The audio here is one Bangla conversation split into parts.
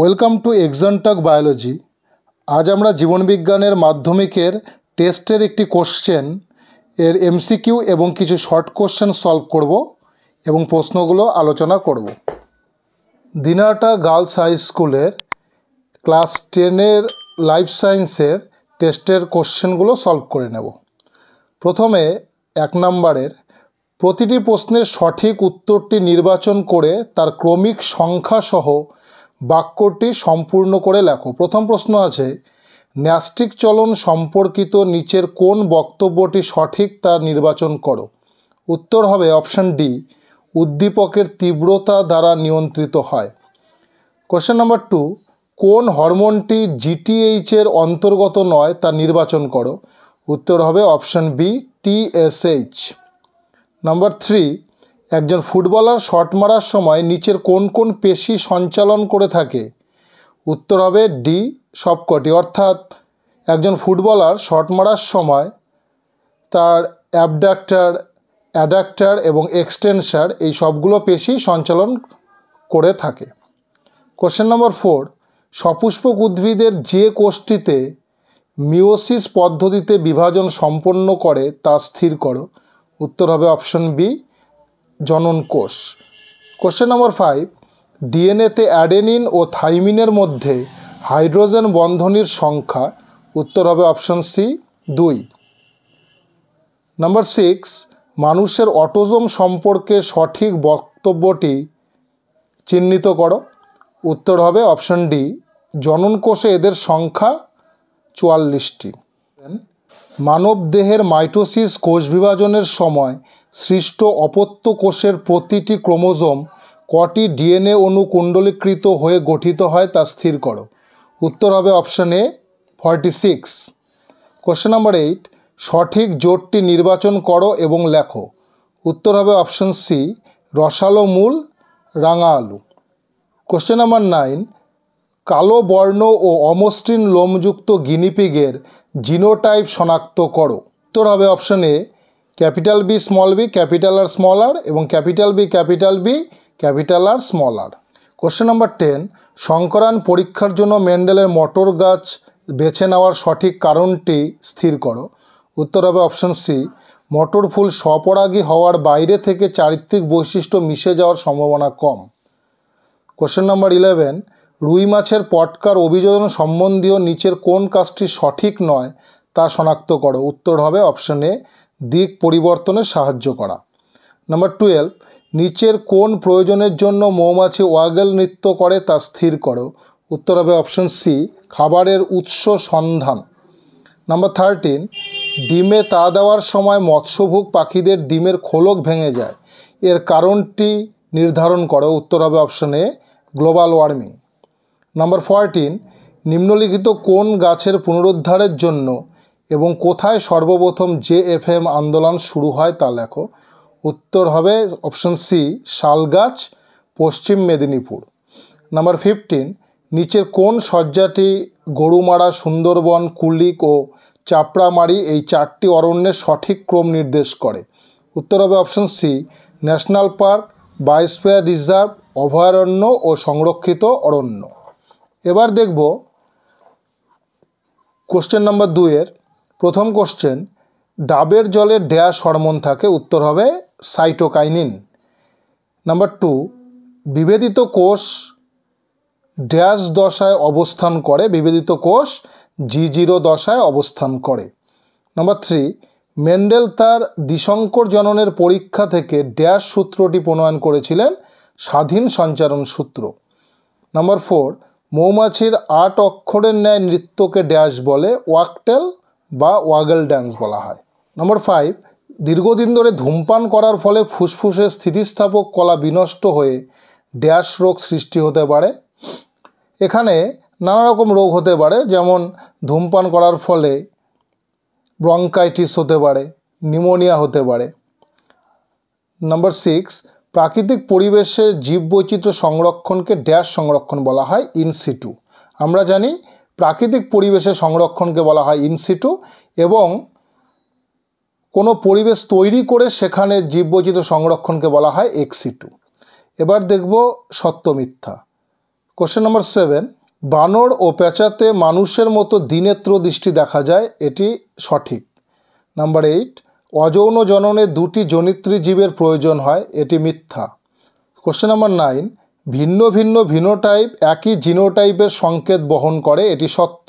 ওয়েলকাম টু এক্সনটক বায়োলজি আজ আমরা জীবনবিজ্ঞানের মাধ্যমিকের টেস্টের একটি কোশ্চেন এর এমসিকিউ এবং কিছু শর্ট কোশ্চেন সলভ করব এবং প্রশ্নগুলো আলোচনা করব দিনাটা গার্লস হাই স্কুলের ক্লাস টেনের লাইফ সায়েন্সের টেস্টের কোশ্চেনগুলো সলভ করে নেব প্রথমে এক নম্বরের প্রতিটি প্রশ্নের সঠিক উত্তরটি নির্বাচন করে তার ক্রমিক সংখ্যাসহ সহ বাক্যটি সম্পূর্ণ করে লেখো প্রথম প্রশ্ন আছে ন্যাস্টিক চলন সম্পর্কিত নিচের কোন বক্তব্যটি সঠিক তা নির্বাচন করো উত্তর হবে অপশান ডি উদ্দীপকের তীব্রতা দ্বারা নিয়ন্ত্রিত হয় কোশ্চেন নাম্বার টু কোন হরমোনটি জিটিএইচের অন্তর্গত নয় তা নির্বাচন করো উত্তর হবে অপশান বি টিএসএইচ নাম্বার থ্রি একজন ফুটবলার শট মারার সময় নিচের কোন কোন পেশি সঞ্চালন করে থাকে উত্তর হবে ডি সবকটি অর্থাৎ একজন ফুটবলার শট মারার সময় তার অ্যাবডাক্টার অ্যাডাক্টার এবং এক্সটেনসার এই সবগুলো পেশি সঞ্চালন করে থাকে কোশ্চেন নম্বর ফোর সপুষ্পক উদ্ভিদের যে কোষ্টিতে মিওসিস পদ্ধতিতে বিভাজন সম্পন্ন করে তা স্থির করো উত্তর হবে অপশন বি জনন কোষ কোশ্চেন নম্বর ফাইভ ডিএনএতে অ্যাডেনিন ও থাইমিনের মধ্যে হাইড্রোজেন বন্ধনীর সংখ্যা উত্তর হবে অপশন সি দুই নাম্বার সিক্স মানুষের অটোজম সম্পর্কে সঠিক বক্তব্যটি চিহ্নিত করো উত্তর হবে অপশন ডি জনন কোষে এদের সংখ্যা চুয়াল্লিশটি মানব দেহের মাইটোসিস কোষ বিভাজনের সময় সৃষ্ট অপত্য কোষের প্রতিটি ক্রোমোজোম কটি ডিএনএ অনুকুণ্ডলীকৃত কুণ্ডলীকৃত হয়ে গঠিত হয় তা স্থির করো উত্তর হবে option A forty six question number eight সঠিক জোটটি নির্বাচন করো এবং লেখো উত্তর হবে অপশান সি রসালো মূল রাঙা আলু কোশ্চেন নাম্বার নাইন কালো বর্ণ ও অমসৃণ লোমযুক্ত গিনিপিগের জিনোটাইপ শনাক্ত করো উত্তর হবে option A capital B small B capital R small R এবং capital B capital B capital R small R question number ten শঙ্করান পরীক্ষার জন্য মেন্ডেলের মটর গাছ বেছে নেওয়ার সঠিক কারণটি স্থির করো উত্তর হবে অপশন সি মটর ফুল স্বপরাগী হওয়ার বাইরে থেকে চারিত্রিক বৈশিষ্ট্য মিশে যাওয়ার সম্ভাবনা কম কোশ্চেন নাম্বার ইলেভেন রুই মাছের পটকার অভিযোজন সম্বন্ধীয় নিচের কোন কাজটি সঠিক নয় তা শনাক্ত করো উত্তর হবে অপশন এ দিক পরিবর্তনে সাহায্য করা নাম্বার টুয়েলভ নিচের কোন প্রয়োজনের জন্য মৌমাছি ওয়াগেল নৃত্য করে তা স্থির করো উত্তর হবে অপশন সি খাবারের উৎস সন্ধান নাম্বার থার্টিন ডিমে তা দেওয়ার সময় মৎস্যভোগ পাখিদের ডিমের খোলক ভেঙে যায় এর কারণটি নির্ধারণ করো উত্তর হবে option A global warming number fourteen নিম্নলিখিত কোন গাছের পুনরুদ্ধারের জন্য এবং কোথায় সর্বপ্রথম জে এফ এম আন্দোলন শুরু হয় তা লেখো উত্তর হবে অপশন সি শালগাছ পশ্চিম মেদিনীপুর নাম্বার ফিফটিন নিচের কোন শয্যাটি গরুমারা সুন্দরবন কুলিক ও চাপড়ামারি এই চারটি অরণ্যের সঠিক ক্রম নির্দেশ করে উত্তর হবে option C national park biosphere reserve অভয়ারণ্য ও সংরক্ষিত অরণ্য এবার দেখব কোশ্চেন নম্বর দুইয়ের প্রথম কোশ্চেন ডাবের জলে ড্যাশ হরমোন থাকে উত্তর হবে সাইটোকাইনিন নাম্বার টু বিভেদিত কোষ ড্যাশ দশায় অবস্থান করে বিভেদিত কোষ জি জিরো দশায় অবস্থান করে নাম্বার থ্রি মেন্ডেল তার দ্বিশঙ্কর জননের পরীক্ষা থেকে ড্যাশ সূত্রটি প্রণয়ন করেছিলেন স্বাধীন সঞ্চারণ সূত্র নাম্বার ফোর মৌমাছির আট অক্ষরের ন্যায় নৃত্যকে ড্যাশ বলে ওয়াকটেল বা ওয়াগল ড্যান্স বলা হয় নম্বর ফাইভ দীর্ঘদিন ধরে ধূমপান করার ফলে ফুসফুসের স্থিতিস্থাপক কলা বিনষ্ট হয়ে ড্যাশ রোগ সৃষ্টি হতে পারে এখানে নানা রকম রোগ হতে পারে যেমন ধূমপান করার ফলে ব্রঙ্কাইটিস হতে পারে নিউমোনিয়া হতে পারে নাম্বার সিক্স প্রাকৃতিক পরিবেশে জীববৈচিত্র্য সংরক্ষণকে ড্যাশ সংরক্ষণ বলা হয় ইনসিটু আমরা জানি প্রাকৃতিক পরিবেশে সংরক্ষণকে বলা হয় ইনসিটু এবং কোনো পরিবেশ তৈরি করে সেখানে জীববৈচিত সংরক্ষণকে বলা হয় এক্সিটু এবার দেখব সত্য মিথ্যা কোশ্চেন নম্বর সেভেন বানর ও পেঁচাতে মানুষের মতো দিনেত্র দৃষ্টি দেখা যায় এটি সঠিক নাম্বার এইট অযৌন জননে দুটি জনিত্রী জীবের প্রয়োজন হয় এটি মিথ্যা কোশ্চেন নম্বর নাইন ভিন্ন ভিন্ন ভিনোটাইপ একই জিনোটাইপের সংকেত বহন করে এটি সত্য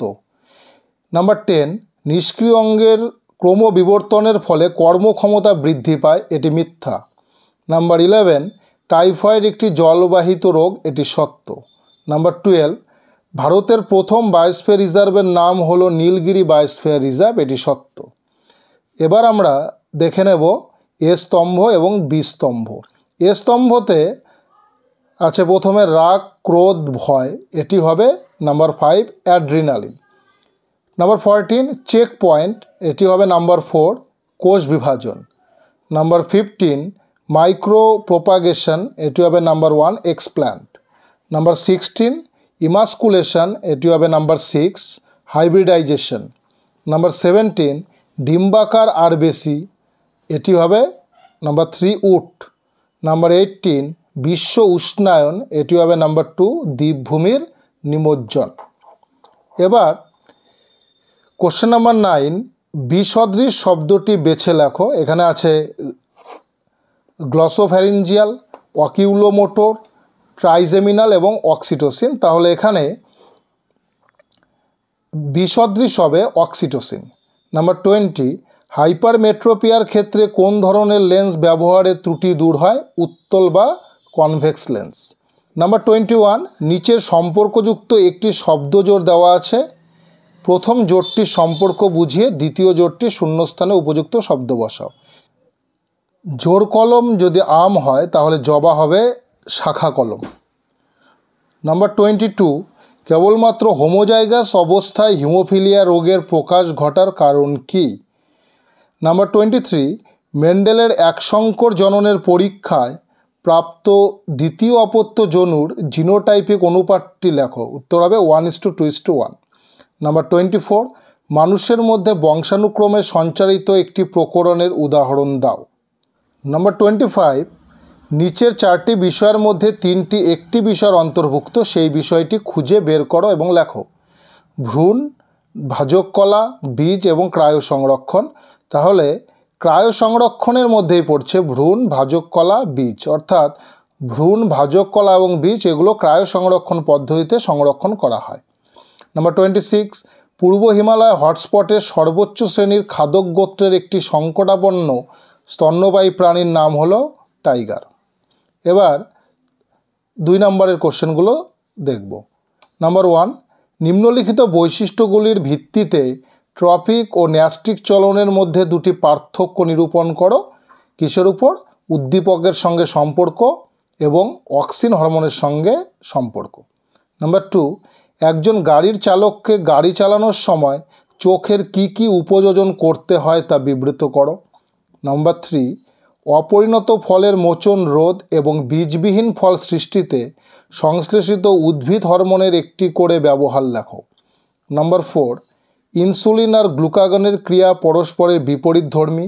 নাম্বার টেন নিষ্ক্রিয় অঙ্গের ক্রমবিবর্তনের ফলে কর্মক্ষমতা বৃদ্ধি পায় এটি মিথ্যা নাম্বার ইলেভেন টাইফয়েড একটি জলবাহিত রোগ এটি সত্য নাম্বার টুয়েলভ ভারতের প্রথম বায়োস্ফিয়ার রিজার্ভের নাম হল নীলগিরি বায়োস্ফিয়ার রিজার্ভ এটি সত্য এবার আমরা দেখে নেব এ স্তম্ভ এবং বি স্তম্ভ এ স্তম্ভতে আছে প্রথমে রাগ ক্রোধ ভয় এটি হবে number five adrenaline number fourteen check point এটি হবে নাম্বার ফোর কোষ বিভাজন নাম্বার ফিফটিন মাইক্রো প্রোপাগেশন এটি হবে number one explant number sixteen emasculation এটি হবে number six hybridisation number seventeen ডিম্বাকার আরবেসি এটি হবে নাম্বার থ্রি উট নাম্বার এইটিন বিশ্ব উষ্ণায়ন এটি হবে নাম্বার টু দ্বীপভূমির নিমজ্জন এবার কোশ্চেন নাম্বার নাইন বিসদৃশ শব্দটি বেছে লেখো এখানে আছে গ্লসোফ্যারিঞ্জিয়াল অকিউলোমোটর ট্রাইজেমিনাল এবং অক্সিটোসিন তাহলে এখানে বিসদৃশ হবে অক্সিটোসিন নাম্বার টোয়েন্টি হাইপারমেট্রোপিয়ার ক্ষেত্রে কোন ধরনের লেন্স ব্যবহারে ত্রুটি দূর হয় উত্তল বা convex lens number twenty one নিচের সম্পর্কযুক্ত একটি শব্দ জোর দেওয়া আছে প্রথম জোরটির সম্পর্ক বুঝিয়ে দ্বিতীয় জোরটি শূন্যস্থানে উপযুক্ত শব্দ বসাও জোর কলম যদি আম হয় তাহলে জবা হবে শাখা কলম নাম্বার টোয়েন্টি টু কেবলমাত্র হোমোজাইগাস অবস্থায় হিমোফিলিয়া রোগের প্রকাশ ঘটার কারণ কি নাম্বার টোয়েন্টি থ্রি মেন্ডেলের একশঙ্কর জননের পরীক্ষায় প্রাপ্ত দ্বিতীয় অপত্য জনুর জিনোটাইপিক অনুপাতটি লেখো উত্তর হবে one is to two is to one number twenty four মানুষের মধ্যে বংশানুক্রমে সঞ্চারিত একটি প্রকরণের উদাহরণ দাও নাম্বার টোয়েন্টি ফাইভ নিচের চারটি বিষয়ের মধ্যে তিনটি একটি বিষয়ের অন্তর্ভুক্ত সেই বিষয়টি খুঁজে বের করো এবং লেখো ভ্রূণ ভাজক কলা বীজ এবং ক্রায় সংরক্ষণ তাহলে ক্রায় সংরক্ষণের মধ্যেই পড়ছে ভ্রূণ ভাজক কলা বীজ অর্থাৎ ভ্রূণ ভাজক কলা এবং বীজ এগুলো ক্রায় সংরক্ষণ পদ্ধতিতে সংরক্ষণ করা হয় নাম্বার টোয়েন্টি সিক্স পূর্ব হিমালয় হটস্পটের সর্বোচ্চ শ্রেণীর খাদক গোত্রের একটি সংকটাপন্ন স্তন্যবায়ী প্রাণীর নাম হল টাইগার এবার দুই নম্বরের কোশ্চেনগুলো দেখব নাম্বার ওয়ান নিম্নলিখিত বৈশিষ্ট্যগুলির ভিত্তিতে ট্রপিক ও ন্যাস্টিক চলনের মধ্যে দুটি পার্থক্য নিরূপণ করো কিসের উপর উদ্দীপকের সঙ্গে সম্পর্ক এবং অক্সিন হরমোনের সঙ্গে সম্পর্ক নাম্বার টু একজন গাড়ির চালককে গাড়ি চালানোর সময় চোখের কি কি উপযোজন করতে হয় তা বিবৃত করো নাম্বার থ্রি অপরিণত ফলের মোচন রোধ এবং বীজবিহীন ফল সৃষ্টিতে সংশ্লেষিত উদ্ভিদ হরমোনের একটি করে ব্যবহার লেখো নাম্বার ফোর ইনসুলিন আর গ্লুকাগনের ক্রিয়া পরস্পরের বিপরীত ধর্মী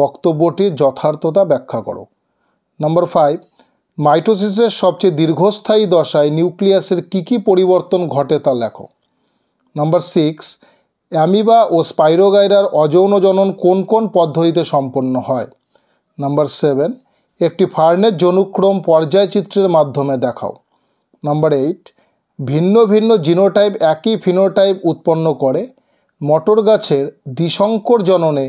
বক্তব্যটির যথার্থতা ব্যাখ্যা করো নম্বর ফাইভ মাইটোসিসের সবচেয়ে দীর্ঘস্থায়ী দশায় নিউক্লিয়াসের কী কী পরিবর্তন ঘটে তা লেখো নম্বর সিক্স অ্যামিবা ও স্পাইরোগাইরার অযৌন জনন কোন কোন পদ্ধতিতে সম্পন্ন হয় নম্বর সেভেন একটি ফার্নের জনুক্রম পর্যায়চিত্রের মাধ্যমে দেখাও নম্বর এইট ভিন্ন ভিন্ন জিনোটাইপ একই ফিনোটাইপ উৎপন্ন করে মটর গাছের দ্বিশঙ্কর জননে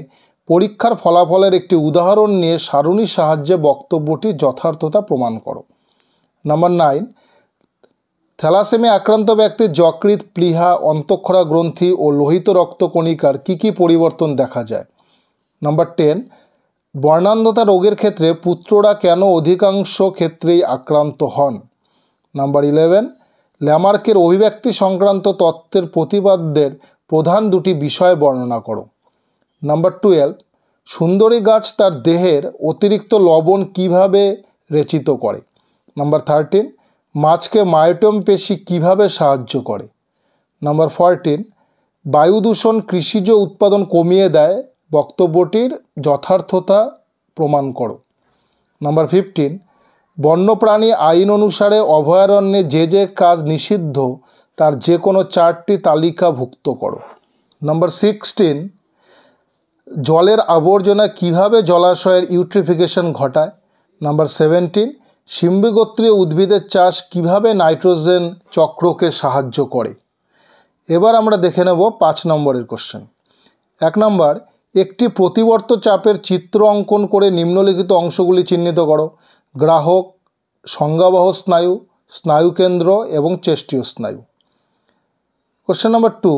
পরীক্ষার ফলাফলের একটি উদাহরণ নিয়ে সারণীর সাহায্যে বক্তব্যটির যথার্থতা প্রমাণ করো নাম্বার নাইন থ্যালাসেমে আক্রান্ত ব্যক্তির যকৃৎ প্লিহা অন্তঃক্ষরা গ্রন্থি ও লোহিত রক্তকণিকার কী কী পরিবর্তন দেখা যায় নাম্বার টেন বর্ণান্ধতা রোগের ক্ষেত্রে পুত্ররা কেন অধিকাংশ ক্ষেত্রেই আক্রান্ত হন নাম্বার ইলেভেন ল্যামার্কের অভিব্যক্তি সংক্রান্ত তত্ত্বের প্রতিবাদদের প্রধান দুটি বিষয় বর্ণনা করো নাম্বার টুয়েলভ সুন্দরী গাছ তার দেহের অতিরিক্ত লবণ কিভাবে রেচিত করে নাম্বার থার্টিন মাছকে মায়োটম পেশি কিভাবে সাহায্য করে নাম্বার ফোরটিন বায়ু দূষণ কৃষিজ উৎপাদন কমিয়ে দেয় বক্তব্যটির যথার্থতা প্রমাণ করো নাম্বার ফিফটিন বন্যপ্রাণী আইন অনুসারে অভয়ারণ্যে যে যে কাজ নিষিদ্ধ তার যে কোনো চারটি তালিকাভুক্ত করো নম্বর সিক্সটিন জলের আবর্জনা কিভাবে জলাশয়ের ইউট্রিফিকেশন ঘটায় নাম্বার সেভেন্টিন সিম্বিগোত্রীয় উদ্ভিদের চাষ কিভাবে নাইট্রোজেন চক্রকে সাহায্য করে এবার আমরা দেখে নেব পাঁচ নম্বরের কোশ্চেন এক নম্বর একটি প্রতিবর্ত চাপের চিত্র অঙ্কন করে নিম্নলিখিত অংশগুলি চিহ্নিত করো গ্রাহক সংজ্ঞাবহ স্নায়ু স্নায়ুকেন্দ্র এবং চেষ্টীয় স্নায়ু কোশ্চেন নাম্বার টু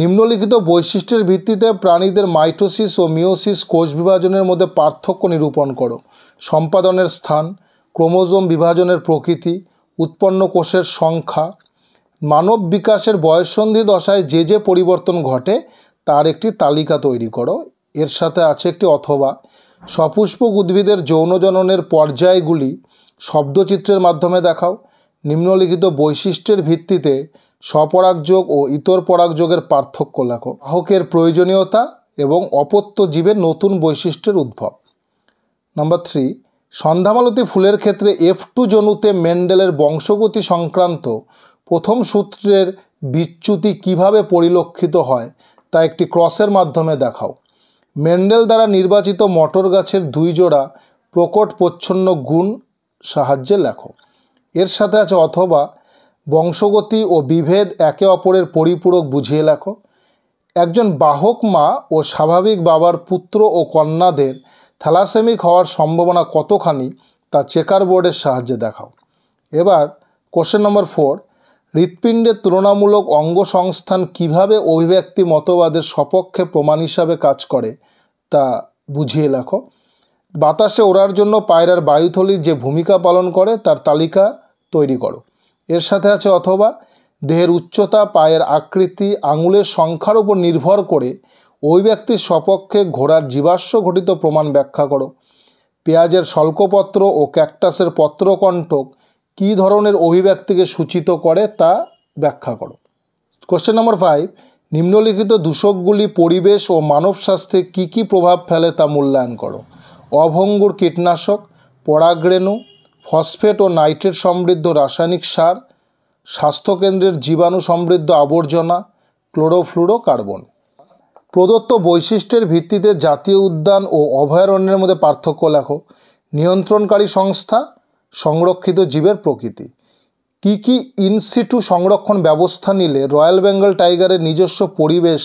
নিম্নলিখিত বৈশিষ্ট্যের ভিত্তিতে প্রাণীদের মাইটোসিস ও মিওসিস কোষ বিভাজনের মধ্যে পার্থক্য নিরূপণ করো সম্পাদনের স্থান ক্রোমোজোম বিভাজনের প্রকৃতি উৎপন্ন কোষের সংখ্যা মানব বিকাশের বয়সন্ধি দশায় যে যে পরিবর্তন ঘটে তার একটি তালিকা তৈরি করো এর সাথে আছে একটি অথবা সপুষ্পক উদ্ভিদের যৌনজননের পর্যায়গুলি শব্দচিত্রের মাধ্যমে দেখাও নিম্নলিখিত বৈশিষ্ট্যের ভিত্তিতে স্বপরাগযোগ ও ইতর পরাগযোগের পার্থক্য লেখো বাহকের প্রয়োজনীয়তা এবং অপত্য জীবের নতুন বৈশিষ্ট্যের উদ্ভব নম্বর থ্রি সন্ধ্যামালতী ফুলের ক্ষেত্রে এফ টু জনুতে মেন্ডেলের বংশগতি সংক্রান্ত প্রথম সূত্রের বিচ্যুতি কিভাবে পরিলক্ষিত হয় তা একটি ক্রসের মাধ্যমে দেখাও মেন্ডেল দ্বারা নির্বাচিত মটর গাছের দুই জোড়া প্রকট প্রচ্ছন্ন গুণ সাহায্যে লেখো এর সাথে আছে অথবা বংশগতি ও বিভেদ একে অপরের পরিপূরক বুঝিয়ে লেখো একজন বাহক মা ও স্বাভাবিক বাবার পুত্র ও কন্যাদের থ্যালাসেমিক হওয়ার সম্ভাবনা কতখানি তা চেকার বোর্ডের সাহায্যে দেখাও এবার কোশ্চেন নম্বর ফোর হৃৎপিণ্ডের তুলনামূলক অঙ্গ সংস্থান কীভাবে অভিব্যক্তি মতবাদের সপক্ষে প্রমাণ হিসাবে কাজ করে তা বুঝিয়ে লেখো বাতাসে ওড়ার জন্য পায়রার বায়ুথলির যে ভূমিকা পালন করে তার তালিকা তৈরি করো এর সাথে আছে অথবা দেহের উচ্চতা পায়ের আকৃতি আঙুলের সংখ্যার উপর নির্ভর করে ওই ব্যক্তির সপক্ষে ঘোড়ার জীবাশ্ম ঘটিত প্রমাণ ব্যাখ্যা করো পেঁয়াজের স্বল্পপত্র ও ক্যাকটাসের পত্রকণ্টক কী ধরনের অভিব্যক্তিকে সূচিত করে তা ব্যাখ্যা করো কোশ্চেন নম্বর ফাইভ নিম্নলিখিত দূষকগুলি পরিবেশ ও মানব স্বাস্থ্যে কী কী প্রভাব ফেলে তা মূল্যায়ন করো অভঙ্গুর কীটনাশক পরাগরেণু ফসফেট ও নাইট্রেট সমৃদ্ধ রাসায়নিক সার স্বাস্থ্যকেন্দ্রের জীবাণু সমৃদ্ধ আবর্জনা ক্লোরোফ্লুরো কার্বন প্রদত্ত বৈশিষ্ট্যের ভিত্তিতে জাতীয় উদ্যান ও অভয়ারণ্যের মধ্যে পার্থক্য লেখো নিয়ন্ত্রণকারী সংস্থা সংরক্ষিত জীবের প্রকৃতি কি কি ইনসিটু সংরক্ষণ ব্যবস্থা নিলে রয়্যাল বেঙ্গল টাইগারের নিজস্ব পরিবেশ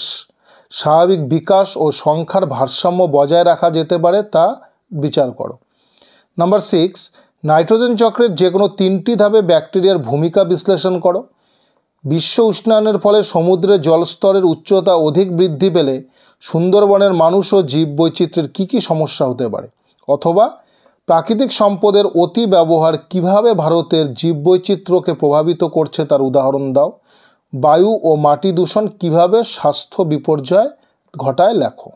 স্বাভাবিক বিকাশ ও সংখ্যার ভারসাম্য বজায় রাখা যেতে পারে তা বিচার করো নাম্বার সিক্স নাইট্রোজেন চক্রের যে কোনো তিনটি ধাপে ব্যাকটেরিয়ার ভূমিকা বিশ্লেষণ করো বিশ্ব উষ্ণায়নের ফলে সমুদ্রের জলস্তরের উচ্চতা অধিক বৃদ্ধি পেলে সুন্দরবনের মানুষ ও জীববৈচিত্র্যের কী কী সমস্যা হতে পারে অথবা প্রাকৃতিক সম্পদের অতি ব্যবহার কিভাবে ভারতের জীববৈচিত্র্যকে প্রভাবিত করছে তার উদাহরণ দাও বায়ু ও মাটি দূষণ কিভাবে স্বাস্থ্য বিপর্যয় ঘটায় লেখো